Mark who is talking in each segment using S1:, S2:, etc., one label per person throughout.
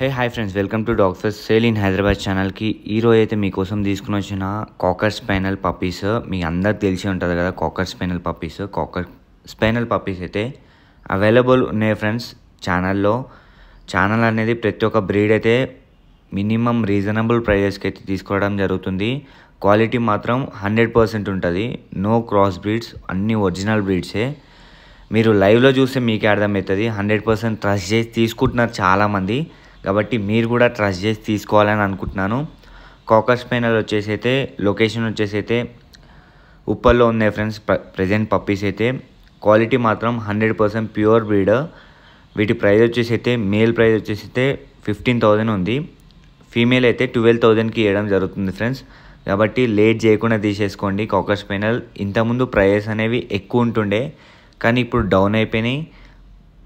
S1: hey hi friends welcome to doctors sale in Hyderabad ఛానల్కి ఈరోజు అయితే మీకోసం తీసుకుని వచ్చిన కాకర్ స్పైనల్ పప్పీస్ మీ అందరు తెలిసి ఉంటుంది కదా cocker spaniel puppies cocker spaniel puppies అయితే అవైలబుల్ ఉన్నాయి ఫ్రెండ్స్ ఛానల్లో ఛానల్ అనేది ప్రతి ఒక్క బ్రీడ్ అయితే మినిమం రీజనబుల్ ప్రైజెస్కి అయితే తీసుకోవడం జరుగుతుంది క్వాలిటీ మాత్రం హండ్రెడ్ పర్సెంట్ ఉంటుంది నో క్రాస్ బ్రీడ్స్ అన్ని ఒరిజినల్ బ్రీడ్సే మీరు లైవ్లో చూస్తే మీకే అర్థమవుతుంది హండ్రెడ్ పర్సెంట్ ట్రస్ట్ చేసి తీసుకుంటున్నారు చాలామంది కాబట్టి మీరు కూడా ట్రస్ట్ చేసి తీసుకోవాలని అనుకుంటున్నాను కాకర్స్ పైనల్ వచ్చేసి అయితే లొకేషన్ వచ్చేసి అయితే ఉప్పల్లో ఉన్నాయి ఫ్రెండ్స్ ప్ర ప్రజెంట్ పప్పీస్ అయితే క్వాలిటీ మాత్రం హండ్రెడ్ పర్సెంట్ ప్యూర్ బ్రీడ్ వీటి ప్రైస్ వచ్చేసి అయితే మేల్ ప్రైస్ వచ్చేసి అయితే ఫిఫ్టీన్ థౌజండ్ ఉంది ఫీమేల్ అయితే ట్వెల్వ్ థౌజండ్కి ఇవ్వడం జరుగుతుంది ఫ్రెండ్స్ కాబట్టి లేట్ చేయకుండా తీసేసుకోండి కాకర్స్ స్పైనల్ ఇంతకుముందు ప్రైజెస్ అనేవి ఎక్కువ ఉంటుండే కానీ ఇప్పుడు డౌన్ అయిపోయినాయి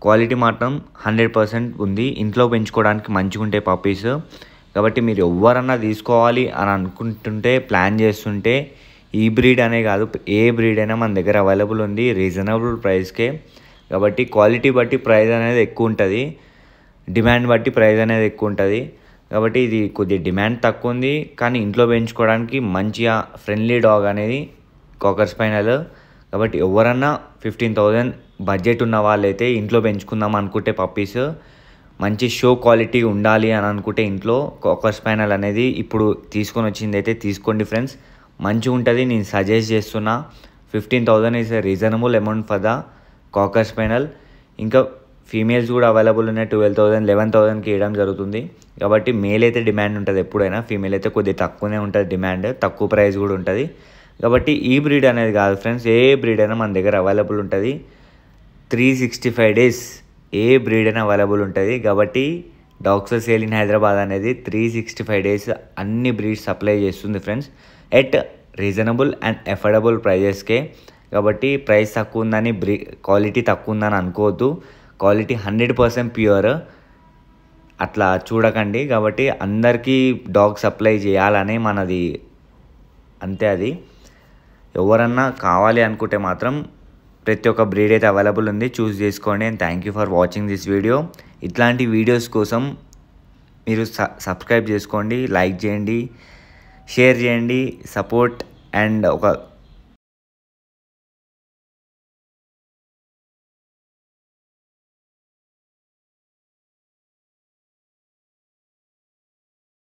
S1: క్వాలిటీ మాత్రం హండ్రెడ్ పర్సెంట్ ఉంది ఇంట్లో పెంచుకోవడానికి మంచిగా ఉంటాయి పప్పీస్ కాబట్టి మీరు ఎవరన్నా తీసుకోవాలి అని అనుకుంటుంటే ప్లాన్ చేస్తుంటే ఈ బ్రీడ్ అనే కాదు ఏ బ్రీడ్ అయినా మన దగ్గర అవైలబుల్ ఉంది రీజనబుల్ ప్రైస్కే కాబట్టి క్వాలిటీ బట్టి ప్రైస్ అనేది ఎక్కువ ఉంటుంది డిమాండ్ బట్టి ప్రైస్ అనేది ఎక్కువ ఉంటుంది కాబట్టి ఇది కొద్దిగా డిమాండ్ తక్కువ ఉంది కానీ ఇంట్లో పెంచుకోవడానికి మంచిగా ఫ్రెండ్లీ డాగ్ అనేది కాకర్ స్పైనల్ కాబట్టి ఎవరన్నా ఫిఫ్టీన్ థౌజండ్ బడ్జెట్ ఉన్న వాళ్ళైతే ఇంట్లో పెంచుకుందాం అనుకుంటే పప్పీస్ మంచి షో క్వాలిటీ ఉండాలి అని అనుకుంటే ఇంట్లో కాకర్ స్పైనల్ అనేది ఇప్పుడు తీసుకొని వచ్చింది అయితే తీసుకోండి ఫ్రెండ్స్ మంచిగా ఉంటుంది నేను సజెస్ట్ చేస్తున్నా fifteen thousand is reasonable amount for the cocker spaniel ఇంకా ఫీమేల్స్ కూడా అవైలబుల్ ఉన్నాయి ట్వెల్వ్ థౌసండ్ లెవెన్ థౌసండ్కి ఇవ్వడం జరుగుతుంది కాబట్టి మేల్ అయితే డిమాండ్ ఉంటుంది ఎప్పుడైనా ఫీమేల్ అయితే కొద్దిగా తక్కువనే ఉంటుంది డిమాండ్ తక్కువ ప్రైస్ కూడా ఉంటుంది కాబట్టి ఈ బ్రీడ్ అనేది కాదు ఫ్రెండ్స్ ఏ బ్రీడ్ అయినా మన దగ్గర అవైలబుల్ ఉంటుంది త్రీ సిక్స్టీ ఫైవ్ డేస్ ఏ బ్రీడ్ అయినా అవైలబుల్ ఉంటుంది కాబట్టి డాక్టర్ సేల్ ఇన్ హైదరాబాద్ అనేది త్రీ సిక్స్టీ ఫైవ్ డేస్ అన్ని బ్రీడ్స్ సప్లై చేస్తుంది friends at reasonable and affordable ప్రైజెస్కే కాబట్టి ప్రైస్ తక్కువ ఉందని బ్రీ క్వాలిటీ తక్కువ ఉందని అనుకోవద్దు క్వాలిటీ హండ్రెడ్ పర్సెంట్ ప్యూర్ అట్లా చూడకండి కాబట్టి అందరికీ డాగ్ సప్లై చేయాలని మనది అంతే అది ఎవరన్నా కావాలి అనుకుంటే మాత్రం ప్రతి ఒక్క బ్రీడ్ అయితే అవైలబుల్ ఉంది చూస్ చేసుకోండి and thank you for watching this video ఇట్లాంటి వీడియోస్ కోసం మీరు సబ్స్క్రైబ్ చేసుకోండి లైక్ చేయండి షేర్ చేయండి సపోర్ట్ అండ్ ఒక